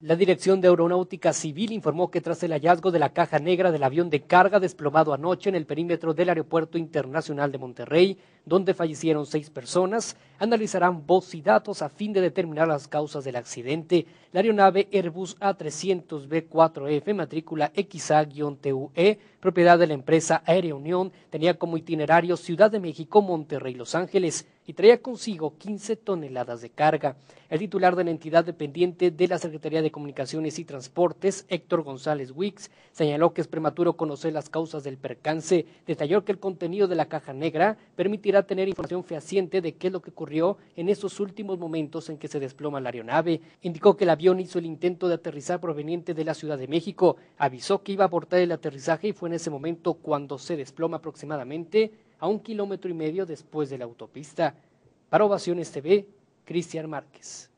La Dirección de Aeronáutica Civil informó que tras el hallazgo de la caja negra del avión de carga desplomado anoche en el perímetro del Aeropuerto Internacional de Monterrey, donde fallecieron seis personas, analizarán voz y datos a fin de determinar las causas del accidente. La aeronave Airbus A300B4F, matrícula XA-TUE, propiedad de la empresa Aérea Unión, tenía como itinerario Ciudad de México, Monterrey, Los Ángeles y traía consigo 15 toneladas de carga. El titular de la entidad dependiente de la Secretaría de Comunicaciones y Transportes, Héctor González Wicks, señaló que es prematuro conocer las causas del percance, detalló que el contenido de la caja negra permitirá tener información fehaciente de qué es lo que ocurrió en esos últimos momentos en que se desploma la aeronave. Indicó que el avión hizo el intento de aterrizar proveniente de la Ciudad de México, avisó que iba a abortar el aterrizaje y fue en ese momento cuando se desploma aproximadamente a un kilómetro y medio después de la autopista. Para Ovaciones TV, Cristian Márquez.